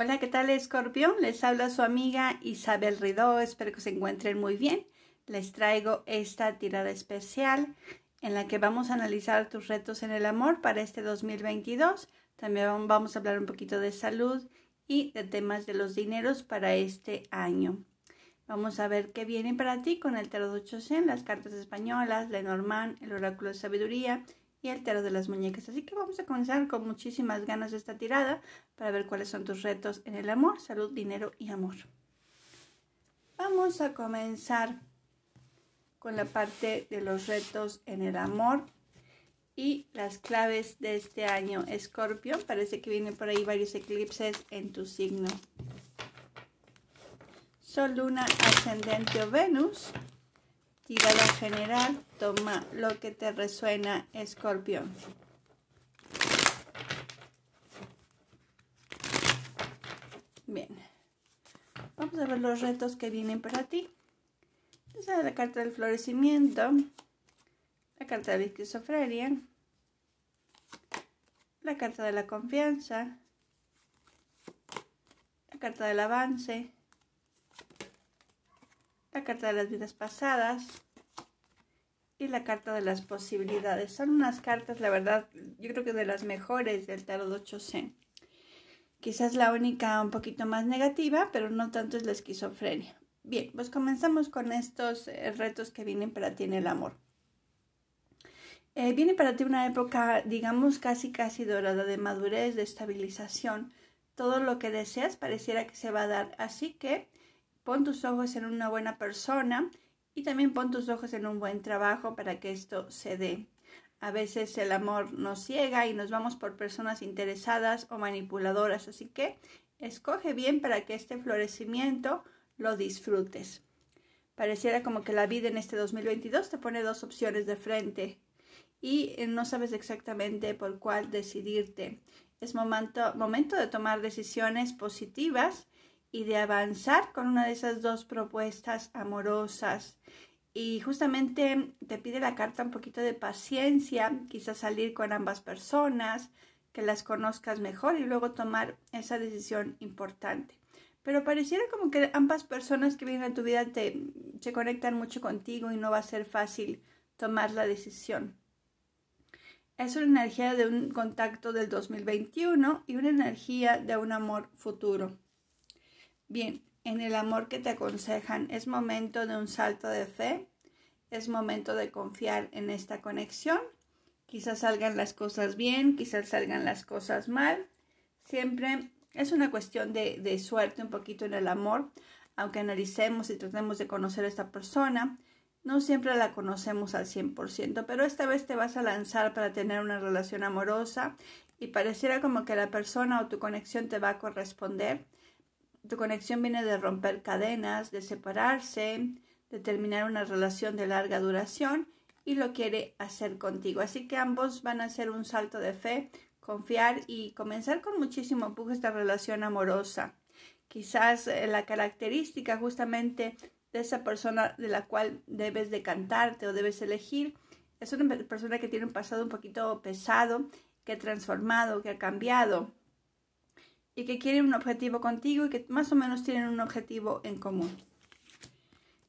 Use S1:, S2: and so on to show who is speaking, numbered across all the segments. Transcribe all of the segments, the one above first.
S1: Hola, ¿qué tal Escorpión? Les habla su amiga Isabel Ridó, espero que se encuentren muy bien. Les traigo esta tirada especial en la que vamos a analizar tus retos en el amor para este 2022. También vamos a hablar un poquito de salud y de temas de los dineros para este año. Vamos a ver qué viene para ti con el tarot 8 las cartas españolas, Lenormand, el oráculo de sabiduría y el tarot de las muñecas. Así que vamos a comenzar con muchísimas ganas de esta tirada para ver cuáles son tus retos en el amor, salud, dinero y amor. Vamos a comenzar con la parte de los retos en el amor y las claves de este año Escorpio. Parece que vienen por ahí varios eclipses en tu signo. Sol, Luna, Ascendente o Venus la general, toma lo que te resuena, escorpión. Bien, vamos a ver los retos que vienen para ti. Esa es la carta del florecimiento, la carta de la esquizofrenia, la carta de la confianza, la carta del avance, la carta de las vidas pasadas y la carta de las posibilidades. Son unas cartas, la verdad, yo creo que de las mejores del tarot 8C. Quizás la única un poquito más negativa, pero no tanto es la esquizofrenia. Bien, pues comenzamos con estos eh, retos que vienen para ti en el amor. Eh, viene para ti una época, digamos, casi, casi dorada de madurez, de estabilización. Todo lo que deseas pareciera que se va a dar. Así que Pon tus ojos en una buena persona y también pon tus ojos en un buen trabajo para que esto se dé. A veces el amor nos ciega y nos vamos por personas interesadas o manipuladoras, así que escoge bien para que este florecimiento lo disfrutes. Pareciera como que la vida en este 2022 te pone dos opciones de frente y eh, no sabes exactamente por cuál decidirte. Es momento, momento de tomar decisiones positivas y de avanzar con una de esas dos propuestas amorosas. Y justamente te pide la carta un poquito de paciencia, quizás salir con ambas personas, que las conozcas mejor y luego tomar esa decisión importante. Pero pareciera como que ambas personas que vienen a tu vida te, se conectan mucho contigo y no va a ser fácil tomar la decisión. Es una energía de un contacto del 2021 y una energía de un amor futuro. Bien, en el amor que te aconsejan es momento de un salto de fe, es momento de confiar en esta conexión. Quizás salgan las cosas bien, quizás salgan las cosas mal. Siempre es una cuestión de, suerte un poquito en el amor, aunque analicemos y tratemos de conocer a esta persona. No siempre la conocemos al 100%, pero esta vez te vas a lanzar para tener una relación amorosa y pareciera como que la persona o tu conexión te va a corresponder tu conexión viene de romper cadenas, de separarse, de terminar una relación de larga duración y lo quiere hacer contigo. Así que ambos van a hacer un salto de fe, confiar y comenzar con muchísimo empuje esta relación amorosa. Quizás eh, la característica justamente de esa persona de la cual debes decantarte o debes elegir es una persona que tiene un pasado un poquito pesado, que ha transformado, que ha cambiado y que quieren un objetivo contigo y que más o menos tienen un objetivo en común.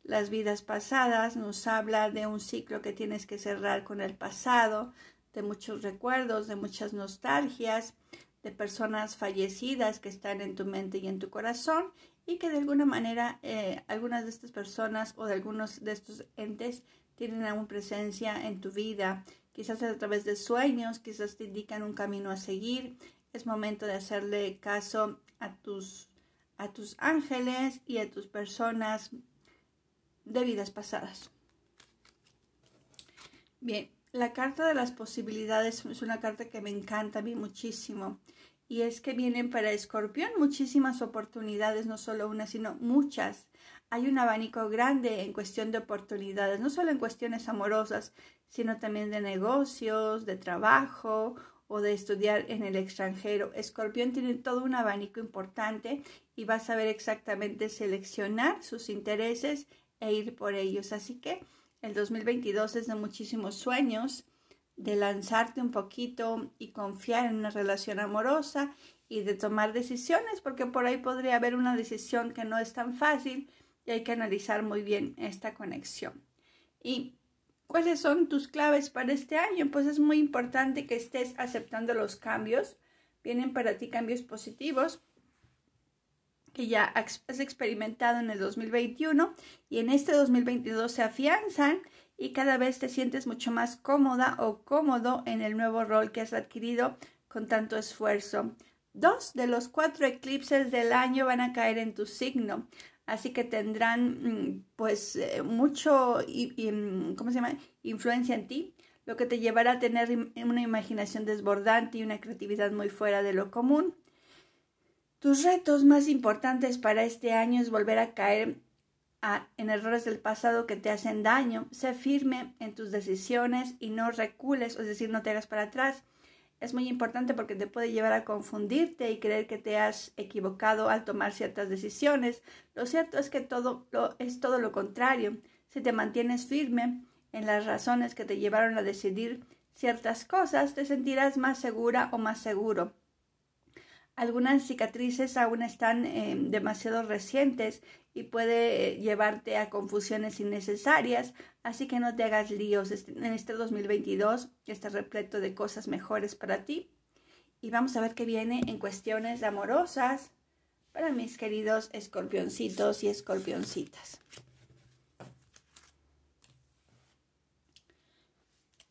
S1: Las vidas pasadas nos habla de un ciclo que tienes que cerrar con el pasado, de muchos recuerdos, de muchas nostalgias, de personas fallecidas que están en tu mente y en tu corazón y que de alguna manera eh, algunas de estas personas o de algunos de estos entes tienen aún presencia en tu vida, quizás a través de sueños, quizás te indican un camino a seguir, es momento de hacerle caso a tus, a tus ángeles y a tus personas de vidas pasadas. Bien, la carta de las posibilidades es una carta que me encanta a mí muchísimo. Y es que vienen para Escorpión muchísimas oportunidades, no solo una, sino muchas. Hay un abanico grande en cuestión de oportunidades, no solo en cuestiones amorosas, sino también de negocios, de trabajo o de estudiar en el extranjero. Escorpión tiene todo un abanico importante y va a saber exactamente seleccionar sus intereses e ir por ellos. Así que el 2022 es de muchísimos sueños, de lanzarte un poquito y confiar en una relación amorosa y de tomar decisiones, porque por ahí podría haber una decisión que no es tan fácil y hay que analizar muy bien esta conexión. Y cuáles son tus claves para este año. Pues es muy importante que estés aceptando los cambios. Vienen para ti cambios positivos que ya has experimentado en el 2021 y en este 2022 se afianzan y cada vez te sientes mucho más cómoda o cómodo en el nuevo rol que has adquirido con tanto esfuerzo. Dos de los cuatro eclipses del año van a caer en tu signo así que tendrán mm, pues eh, mucho, y, mm, ¿cómo se llama? Influencia en ti, lo que te llevará a tener una imaginación desbordante y una creatividad muy fuera de lo común. Tus retos más importantes para este año es volver a caer a, en errores del pasado que te hacen daño. Sé firme en tus decisiones y no recules, es decir, no te hagas para atrás es muy importante porque te puede llevar a confundirte y creer que te has equivocado al tomar ciertas decisiones. Lo cierto es que todo lo, es todo lo contrario. Si te mantienes firme en las razones que te llevaron a decidir ciertas cosas, te sentirás más segura o más seguro. Algunas cicatrices aún están em, demasiado recientes y puede eh, llevarte a confusiones innecesarias, así que no te hagas líos. Este, en este 2022 está repleto de cosas mejores para ti. Y vamos a ver qué viene en cuestiones amorosas para mis queridos escorpioncitos y escorpioncitas.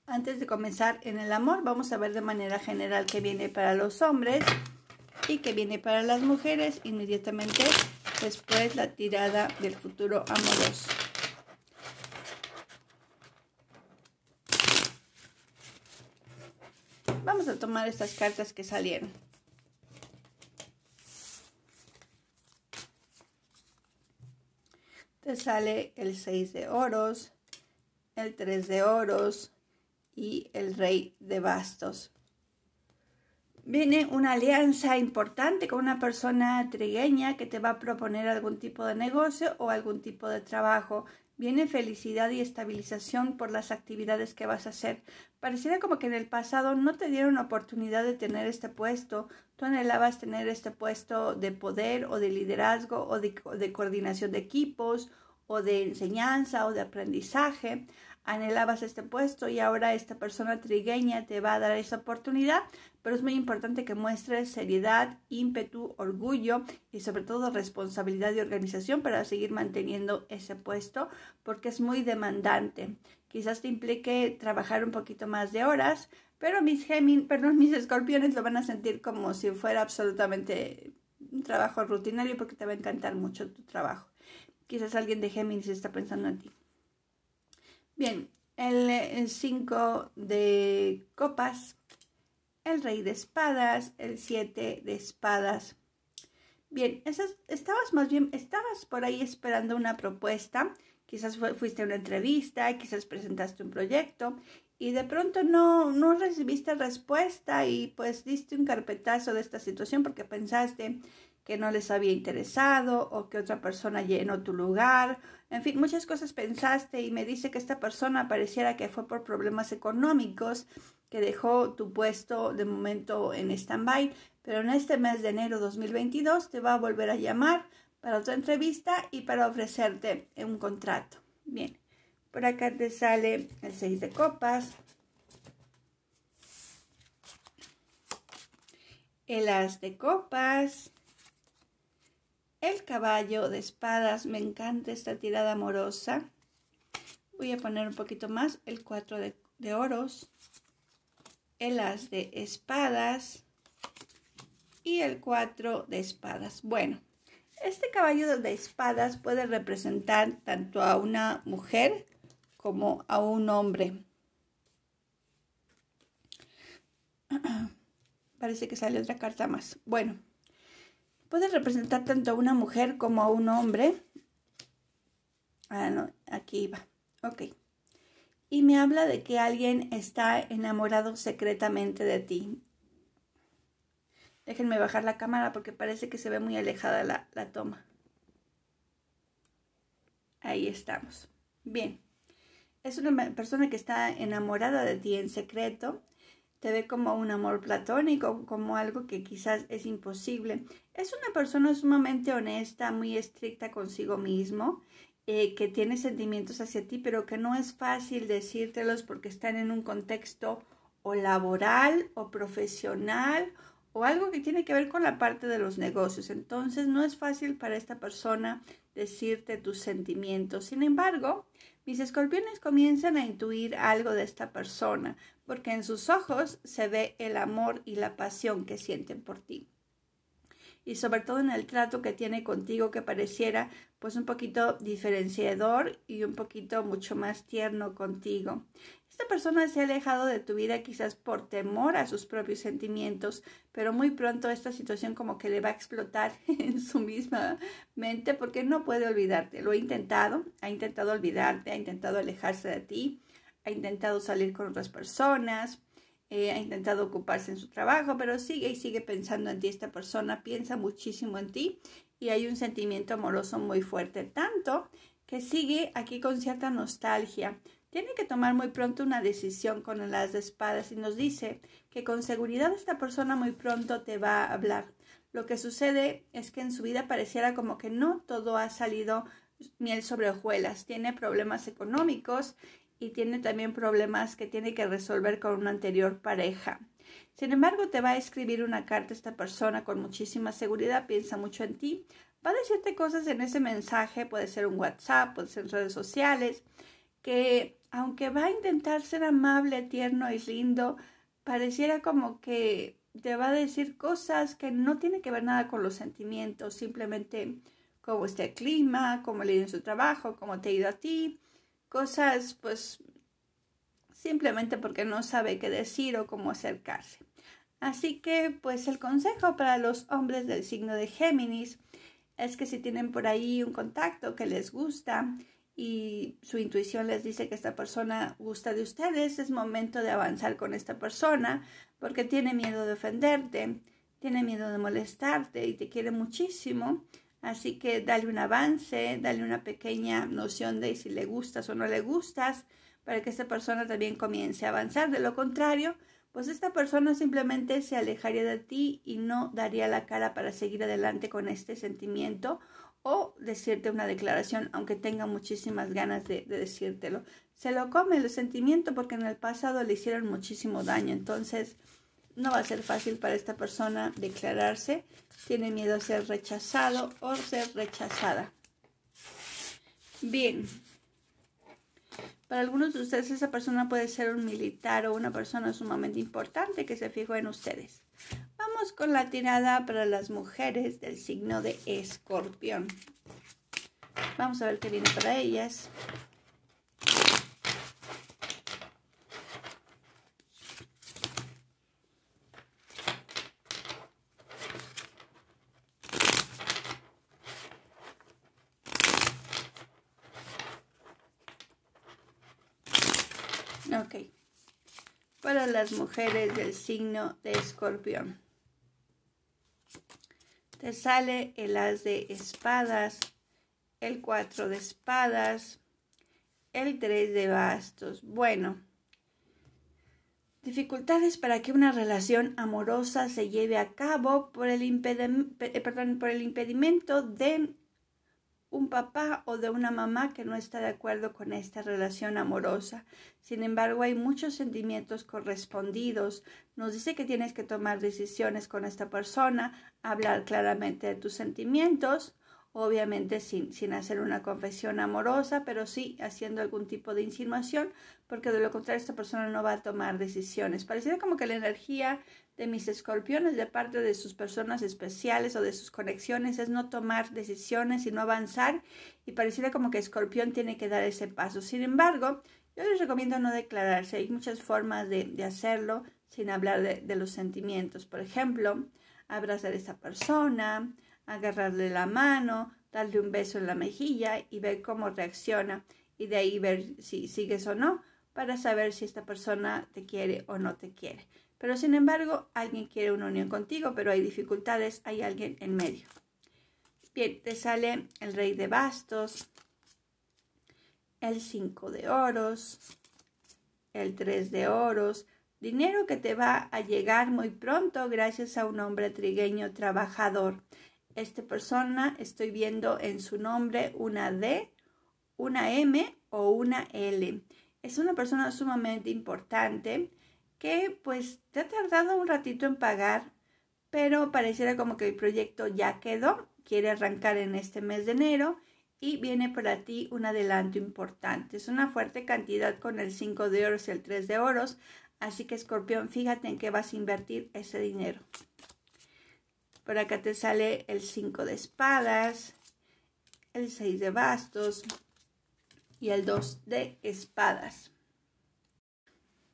S1: Antes de comenzar en el amor, vamos a ver de manera general qué viene para los hombres y que viene para las mujeres inmediatamente después la tirada del futuro amoroso. Vamos a tomar estas cartas que salieron. Te sale el 6 de oros, el 3 de oros y el rey de bastos viene una alianza importante con una persona trigueña que te va a proponer algún tipo de negocio o algún tipo de trabajo. Viene felicidad y estabilización por las actividades que vas a hacer. Pareciera como que en el pasado no te dieron oportunidad de tener este puesto. Tú anhelabas tener este puesto de poder o de liderazgo o de, de coordinación de equipos o de enseñanza o de aprendizaje anhelabas este puesto y ahora esta persona trigueña te va a dar esa oportunidad, pero es muy importante que muestres seriedad, ímpetu, orgullo y sobre todo responsabilidad y organización para seguir manteniendo ese puesto porque es muy demandante. Quizás te implique trabajar un poquito más de horas, pero mis géminis, perdón, mis escorpiones lo van a sentir como si fuera absolutamente un trabajo rutinario porque te va a encantar mucho tu trabajo. Quizás alguien de Géminis está pensando en ti. Bien, el 5 eh, de copas el rey de espadas, el siete de espadas. Bien, esas, estabas más bien, estabas por ahí esperando una propuesta, quizás fuiste a una entrevista, quizás presentaste un proyecto y de pronto no, no recibiste respuesta y pues diste un carpetazo de esta situación porque pensaste que no les había interesado o que otra persona llenó tu lugar. En fin, muchas cosas pensaste y me dice que esta persona pareciera que fue por problemas económicos que dejó tu puesto de momento en stand-by, pero en este mes de enero 2022 te va a volver a llamar para otra entrevista y para ofrecerte un contrato. Bien, por acá te sale el 6 de copas, el as de copas, el caballo de espadas. Me encanta esta tirada amorosa. Voy a poner un poquito más el 4 de, de oros el as de espadas y el 4 de espadas. Bueno, este caballo de espadas puede representar tanto a una mujer como a un hombre. Parece que sale otra carta más. Bueno, puede representar tanto a una mujer como a un hombre. Ah, no, aquí va. Ok y me habla de que alguien está enamorado secretamente de ti. Déjenme bajar la cámara porque parece que se ve muy alejada la, toma. Ahí estamos. Bien. Es una persona que está enamorada de ti en secreto te ve como un amor platónico, como algo que quizás es imposible. Es una persona sumamente honesta, muy estricta consigo mismo. Eh, que tiene sentimientos hacia ti, pero que no es fácil decírtelos porque están en un contexto o laboral o profesional o algo que tiene que ver con la parte de los negocios. Entonces no es fácil para esta persona decirte tus sentimientos. Sin embargo, mis escorpiones comienzan a intuir algo de esta persona, porque en sus ojos se ve el amor y la pasión que sienten por ti y sobre todo en el trato que tiene contigo que pareciera pues un poquito diferenciador y un poquito mucho más tierno contigo. Esta persona se ha alejado de tu vida quizás por temor a sus propios sentimientos, pero muy pronto esta situación como que le va a explotar en su misma mente porque no puede olvidarte. Lo ha intentado, ha intentado olvidarte, ha intentado alejarse de ti, ha intentado salir con otras personas, eh, ha intentado ocuparse en su trabajo, pero sigue y sigue pensando en ti. Esta persona piensa muchísimo en ti y hay un sentimiento amoroso muy fuerte, tanto que sigue aquí con cierta nostalgia. Tiene que tomar muy pronto una decisión con las espadas y nos dice que con seguridad esta persona muy pronto te va a hablar. Lo que sucede es que en su vida pareciera como que no todo ha salido miel sobre hojuelas. Tiene problemas económicos y tiene también problemas que tiene que resolver con una anterior pareja. Sin embargo, te va a escribir una carta esta persona con muchísima seguridad, piensa mucho en ti, va a decirte cosas en ese mensaje, puede ser un WhatsApp, puede ser redes sociales, que aunque va a intentar ser amable, tierno y lindo, pareciera como que te va a decir cosas que no tienen que ver nada con los sentimientos, simplemente cómo está el clima, cómo le en su trabajo, cómo te ha ido a ti, cosas pues simplemente porque no sabe qué decir o cómo acercarse. Así que pues el consejo para los hombres del signo de Géminis es que si tienen por ahí un contacto que les gusta y su intuición les dice que esta persona gusta de ustedes, es momento de avanzar con esta persona porque tiene miedo de ofenderte, tiene miedo de molestarte y te quiere muchísimo. Así que dale un avance, dale una pequeña noción de si le gustas o no le gustas, para que esta persona también comience a avanzar. De lo contrario, pues esta persona simplemente se alejaría de ti y no daría la cara para seguir adelante con este sentimiento o decirte una declaración, aunque tenga muchísimas ganas de, decírtelo. Se lo come el sentimiento porque en el pasado le hicieron muchísimo daño. Entonces, no va a ser fácil para esta persona declararse. Tiene miedo a ser rechazado o ser rechazada. Bien. Para algunos de ustedes esa persona puede ser un militar o una persona sumamente importante que se fijó en ustedes. Vamos con la tirada para las mujeres del signo de escorpión. Vamos a ver qué viene para ellas. para las mujeres del signo de escorpión. Te sale el as de espadas, el cuatro de espadas, el tres de bastos. Bueno, dificultades para que una relación amorosa se lleve a cabo por el, eh, por el impedimento de un papá o de una mamá que no está de acuerdo con esta relación amorosa. Sin embargo, hay muchos sentimientos correspondidos. Nos dice que tienes que tomar decisiones con esta persona, hablar claramente de tus sentimientos, obviamente sin, sin hacer una confesión amorosa, pero sí haciendo algún tipo de insinuación, porque de lo contrario esta persona no va a tomar decisiones. parecía como que la energía de mis escorpiones de parte de sus personas especiales o de sus conexiones es no tomar decisiones y no avanzar y pareciera como que escorpión tiene que dar ese paso. Sin embargo, yo les recomiendo no declararse. Hay muchas formas de, hacerlo sin hablar de, los sentimientos. Por ejemplo, abrazar a esa persona, agarrarle la mano, darle un beso en la mejilla y ver cómo reacciona y de ahí ver si sigues o no para saber si esta persona te quiere o no te quiere. Pero sin embargo, alguien quiere una unión contigo, pero hay dificultades, hay alguien en medio. Bien, te sale el rey de bastos, el 5 de oros, el 3 de oros, dinero que te va a llegar muy pronto gracias a un hombre trigueño trabajador. Esta persona estoy viendo en su nombre una D, una M o una L. Es una persona sumamente importante que pues te ha tardado un ratito en pagar, pero pareciera como que el proyecto ya quedó, quiere arrancar en este mes de enero y viene para ti un adelanto importante. Es una fuerte cantidad con el 5 de oros y el 3 de oros, así que escorpión, fíjate en qué vas a invertir ese dinero. Por acá te sale el 5 de espadas, el 6 de bastos y el 2 de espadas.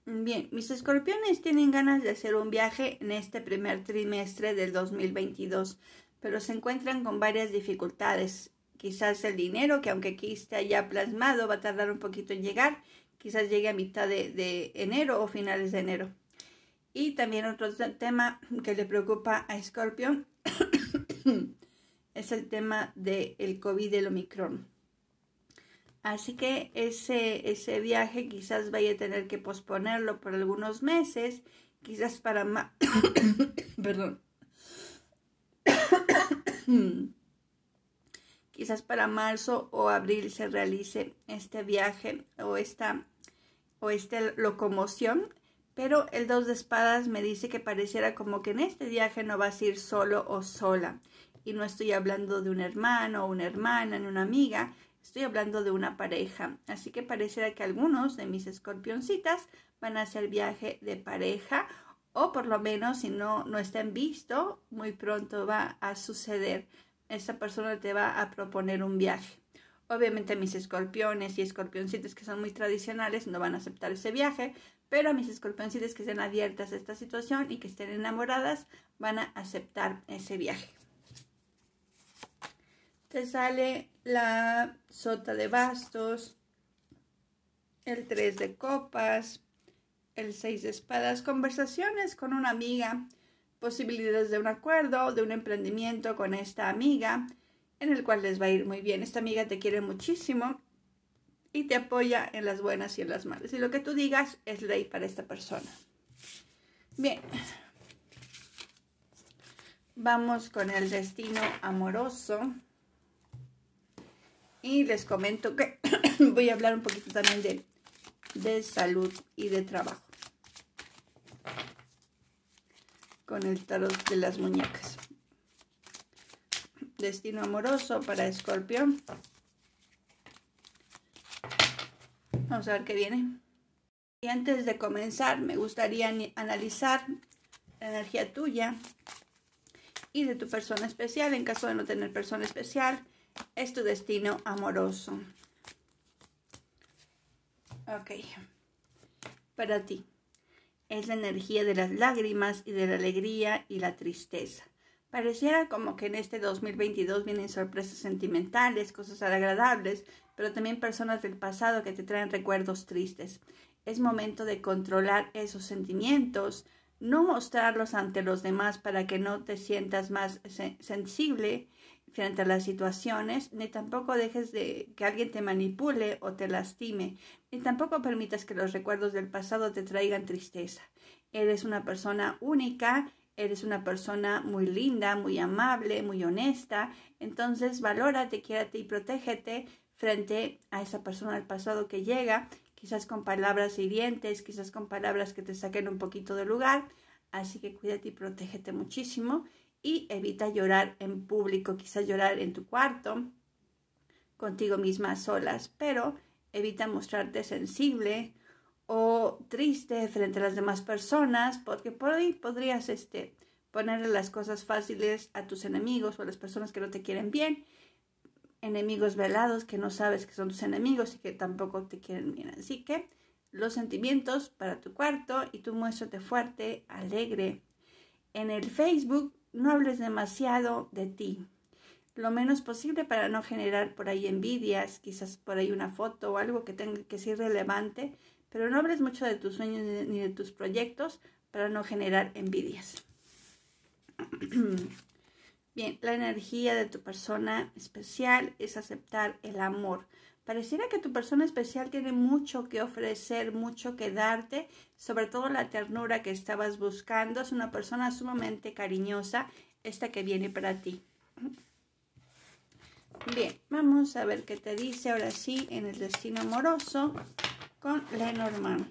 S1: Bien, mis escorpiones tienen ganas de hacer un viaje en este primer trimestre del 2022, pero se encuentran con varias dificultades. Quizás el dinero, que aunque aquí esté ya plasmado, va a tardar un poquito en llegar. Quizás llegue a mitad de, enero o finales de enero. Y también otro tema que le preocupa a Scorpion es el tema del de COVID del Omicron. Así que ese, ese viaje quizás vaya a tener que posponerlo por algunos meses, quizás para quizás para marzo o abril se realice este viaje o esta, o este locomoción. Pero el dos de espadas me dice que pareciera como que en este viaje no vas a ir solo o sola. Y no estoy hablando de un hermano, o una hermana, ni una amiga. Estoy hablando de una pareja, así que parecerá que algunos de mis escorpioncitas van a hacer viaje de pareja o por lo menos si no, no está visto, muy pronto va a suceder. Esa persona te va a proponer un viaje. Obviamente mis escorpiones y escorpioncitas que son muy tradicionales no van a aceptar ese viaje, pero a mis escorpioncitas que estén abiertas a esta situación y que estén enamoradas van a aceptar ese viaje te sale la sota de bastos, el tres de copas, el seis de espadas, conversaciones con una amiga, posibilidades de un acuerdo, de un emprendimiento con esta amiga, en el cual les va a ir muy bien. Esta amiga te quiere muchísimo y te apoya en las buenas y en las malas. Y lo que tú digas es ley para esta persona. Bien, vamos con el destino amoroso. Y les comento que voy a hablar un poquito también de, salud y de trabajo. Con el tarot de las muñecas. Destino amoroso para escorpión. Vamos a ver qué viene. Y antes de comenzar, me gustaría analizar la energía tuya y de tu persona especial, en caso de no tener persona especial, es tu destino amoroso. Ok. Para ti. Es la energía de las lágrimas y de la alegría y la tristeza. Pareciera como que en este 2022 vienen sorpresas sentimentales, cosas agradables, pero también personas del pasado que te traen recuerdos tristes. Es momento de controlar esos sentimientos, no mostrarlos ante los demás para que no te sientas más sensible frente a las situaciones, ni tampoco dejes de que alguien te manipule o te lastime, ni tampoco permitas que los recuerdos del pasado te traigan tristeza. Eres una persona única, eres una persona muy linda, muy amable, muy honesta, entonces valórate, quédate y protégete frente a esa persona del pasado que llega, quizás con palabras hirientes, quizás con palabras que te saquen un poquito del lugar, así que cuídate y protégete muchísimo y evita llorar en público, quizás llorar en tu cuarto, contigo misma a solas, pero evita mostrarte sensible o triste frente a las demás personas, porque por ahí podrías este, ponerle las cosas fáciles a tus enemigos o a las personas que no te quieren bien, enemigos velados que no sabes que son tus enemigos y que tampoco te quieren bien. Así que los sentimientos para tu cuarto y tú muéstrate fuerte, alegre. En el Facebook no hables demasiado de ti, lo menos posible para no generar por ahí envidias, quizás por ahí una foto o algo que tenga que ser relevante, pero no hables mucho de tus sueños ni de tus proyectos para no generar envidias. Bien, la energía de tu persona especial es aceptar el amor. Pareciera que tu persona especial tiene mucho que ofrecer, mucho que darte, sobre todo la ternura que estabas buscando. Es una persona sumamente cariñosa, esta que viene para ti. Bien, vamos a ver qué te dice ahora sí en el destino amoroso con Lenormand.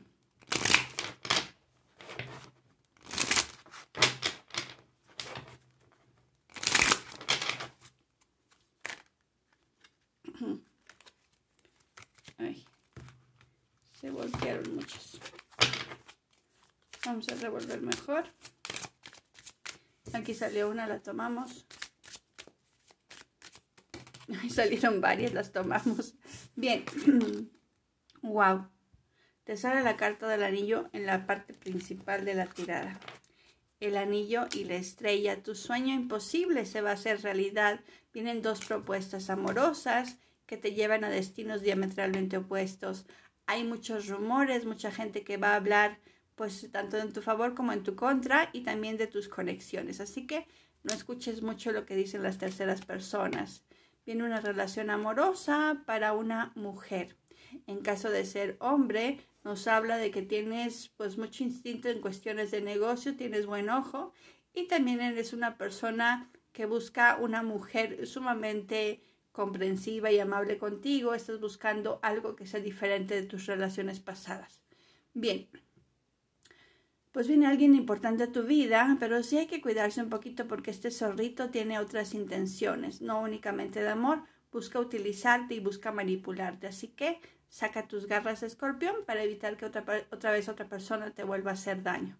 S1: a revolver mejor aquí salió una la tomamos salieron varias las tomamos bien wow te sale la carta del anillo en la parte principal de la tirada el anillo y la estrella. Tu sueño imposible se va a hacer realidad. Vienen dos propuestas amorosas que te llevan a destinos diametralmente opuestos. Hay muchos rumores, mucha gente que va a hablar pues tanto en tu favor como en tu contra y también de tus conexiones. Así que no escuches mucho lo que dicen las terceras personas. Viene una relación amorosa para una mujer. En caso de ser hombre, nos habla de que tienes pues mucho instinto en cuestiones de negocio, tienes buen ojo y también eres una persona que busca una mujer sumamente comprensiva y amable contigo, estás buscando algo que sea diferente de tus relaciones pasadas. Bien, pues viene alguien importante a tu vida, pero sí hay que cuidarse un poquito porque este zorrito tiene otras intenciones, no únicamente de amor, busca utilizarte y busca manipularte. Así que saca tus garras, escorpión, para evitar que otra, otra vez otra persona te vuelva a hacer daño.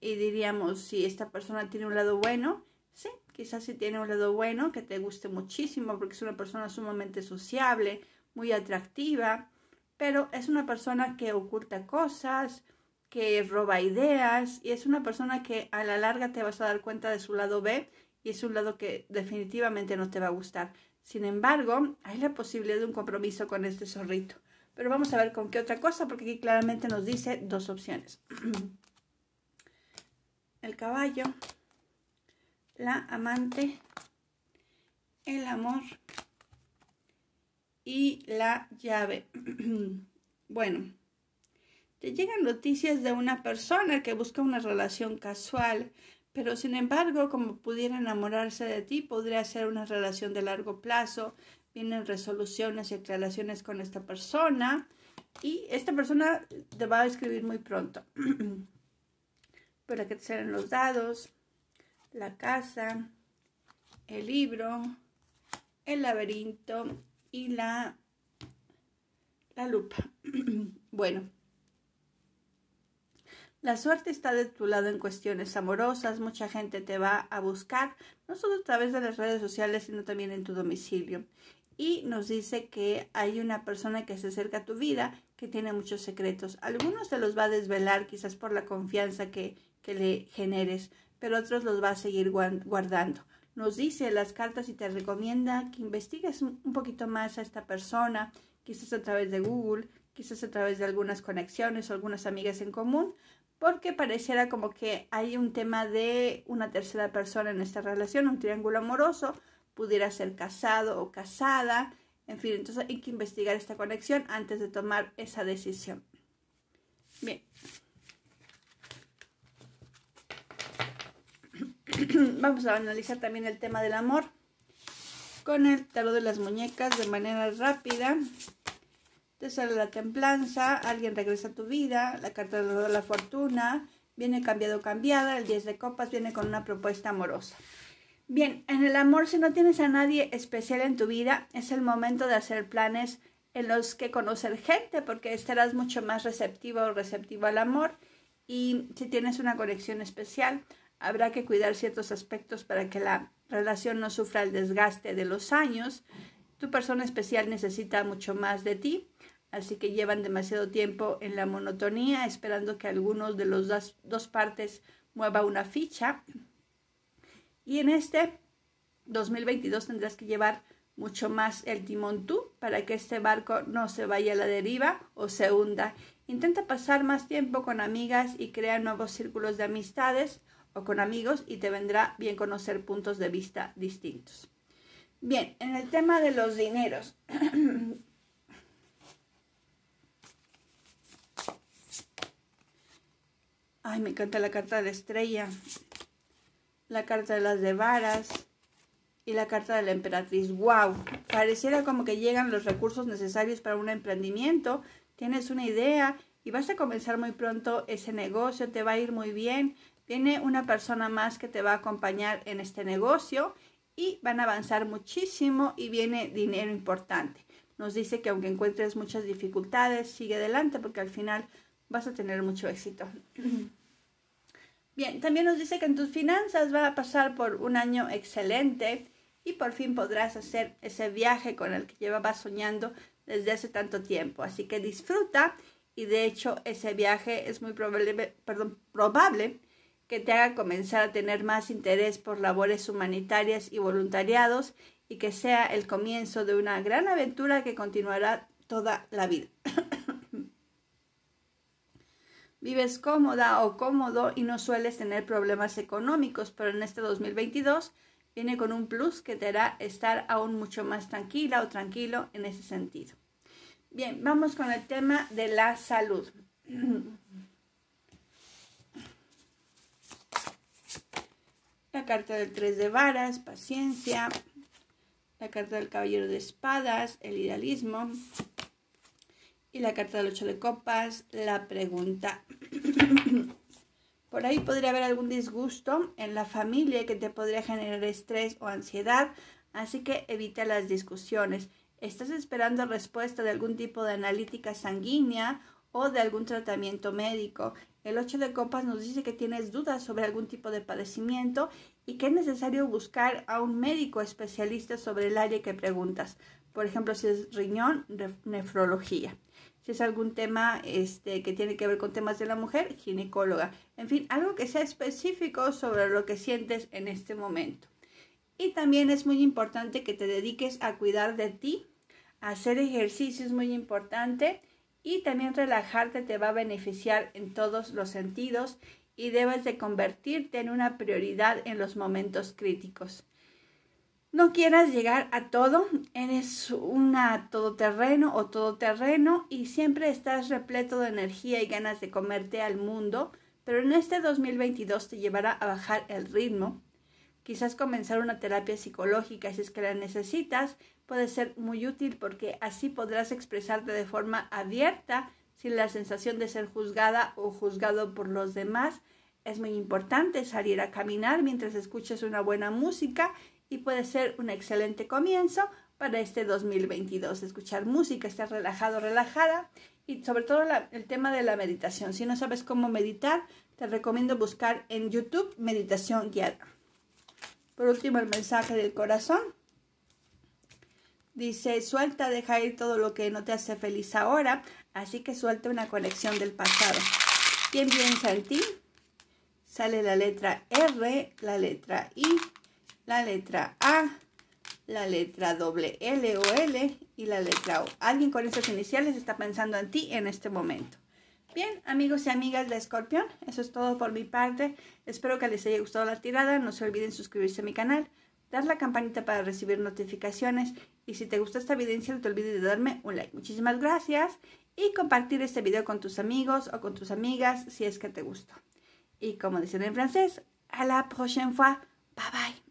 S1: Y diríamos, si esta persona tiene un lado bueno, sí, quizás si tiene un lado bueno, que te guste muchísimo, porque es una persona sumamente sociable, muy atractiva, pero es una persona que oculta cosas, que roba ideas y es una persona que a la larga te vas a dar cuenta de su lado B y es un lado que definitivamente no te va a gustar. Sin embargo, hay la posibilidad de un compromiso con este zorrito. Pero vamos a ver con qué otra cosa, porque aquí claramente nos dice dos opciones. El caballo, la amante, el amor y la llave. Bueno, te llegan noticias de una persona que busca una relación casual, pero sin embargo, como pudiera enamorarse de ti, podría ser una relación de largo plazo. Vienen resoluciones y aclaraciones con esta persona y esta persona te va a escribir muy pronto. Para que te salen los dados, la casa, el libro, el laberinto y la, la lupa. bueno, la suerte está de tu lado en cuestiones amorosas, mucha gente te va a buscar, no solo a través de las redes sociales, sino también en tu domicilio. Y nos dice que hay una persona que se acerca a tu vida que tiene muchos secretos. Algunos te los va a desvelar quizás por la confianza que, que le generes, pero otros los va a seguir guardando. Nos dice las cartas y te recomienda que investigues un poquito más a esta persona, quizás a través de Google, quizás a través de algunas conexiones o algunas amigas en común, porque pareciera como que hay un tema de una tercera persona en esta relación, un triángulo amoroso, pudiera ser casado o casada, en fin, entonces hay que investigar esta conexión antes de tomar esa decisión. Bien. Vamos a analizar también el tema del amor con el tarot de las muñecas de manera rápida te sale la templanza, alguien regresa a tu vida, la carta de la fortuna, viene cambiado cambiada, el 10 de copas viene con una propuesta amorosa. Bien, en el amor, si no tienes a nadie especial en tu vida, es el momento de hacer planes en los que conocer gente, porque estarás mucho más receptivo o receptivo al amor. Y si tienes una conexión especial, habrá que cuidar ciertos aspectos para que la relación no sufra el desgaste de los años. Tu persona especial necesita mucho más de ti, así que llevan demasiado tiempo en la monotonía esperando que alguno de las dos, dos partes mueva una ficha. Y en este 2022 tendrás que llevar mucho más el timón tú para que este barco no se vaya a la deriva o se hunda. Intenta pasar más tiempo con amigas y crea nuevos círculos de amistades o con amigos y te vendrá bien conocer puntos de vista distintos. Bien, en el tema de los dineros. Ay, me encanta la carta de estrella, la carta de las de varas y la carta de la emperatriz. ¡Wow! Pareciera como que llegan los recursos necesarios para un emprendimiento. Tienes una idea y vas a comenzar muy pronto ese negocio, te va a ir muy bien. Tiene una persona más que te va a acompañar en este negocio y van a avanzar muchísimo y viene dinero importante. Nos dice que aunque encuentres muchas dificultades, sigue adelante porque al final vas a tener mucho éxito. Bien, también nos dice que en tus finanzas va a pasar por un año excelente y por fin podrás hacer ese viaje con el que llevabas soñando desde hace tanto tiempo. Así que disfruta y de hecho ese viaje es muy probable, perdón, probable que te haga comenzar a tener más interés por labores humanitarias y voluntariados y que sea el comienzo de una gran aventura que continuará toda la vida. Vives cómoda o cómodo y no sueles tener problemas económicos, pero en este 2022 viene con un plus que te hará estar aún mucho más tranquila o tranquilo en ese sentido. Bien, vamos con el tema de la salud. la carta del 3 de varas, paciencia, la carta del caballero de espadas, el idealismo, y la carta del 8 de copas, la pregunta. Por ahí podría haber algún disgusto en la familia que te podría generar estrés o ansiedad, así que evita las discusiones. ¿Estás esperando respuesta de algún tipo de analítica sanguínea o de algún tratamiento médico? El 8 de copas nos dice que tienes dudas sobre algún tipo de padecimiento y que es necesario buscar a un médico especialista sobre el área que preguntas. Por ejemplo, si es riñón, nefrología. Si es algún tema este, que tiene que ver con temas de la mujer, ginecóloga. En fin, algo que sea específico sobre lo que sientes en este momento. Y también es muy importante que te dediques a cuidar de ti, hacer ejercicio es muy importante y también relajarte te va a beneficiar en todos los sentidos y debes de convertirte en una prioridad en los momentos críticos. No quieras llegar a todo, eres una todoterreno o todoterreno y siempre estás repleto de energía y ganas de comerte al mundo, pero en este 2022 te llevará a bajar el ritmo Quizás comenzar una terapia psicológica si es que la necesitas puede ser muy útil porque así podrás expresarte de forma abierta sin la sensación de ser juzgada o juzgado por los demás. Es muy importante salir a caminar mientras escuches una buena música y puede ser un excelente comienzo para este 2022. Escuchar música, estar relajado, relajada y sobre todo el tema de la meditación. Si no sabes cómo meditar, te recomiendo buscar en YouTube meditación guiada. Por último, el mensaje del corazón. Dice, suelta, deja ir todo lo que no te hace feliz ahora, así que suelta una conexión del pasado. ¿Quién piensa en ti? Sale la letra R, la letra I, la letra A, la letra doble L o L y la letra O. Alguien con esas iniciales está pensando en ti en este momento. Bien, amigos y amigas de Scorpion, eso es todo por mi parte. Espero que les haya gustado la tirada. No se olviden suscribirse a mi canal, dar la campanita para recibir notificaciones y si te gusta esta evidencia no te olvides de darme un like. Muchísimas gracias y compartir este video con tus amigos o con tus amigas si es que te gustó. Y como dicen en francés, a la prochaine fois. Bye bye.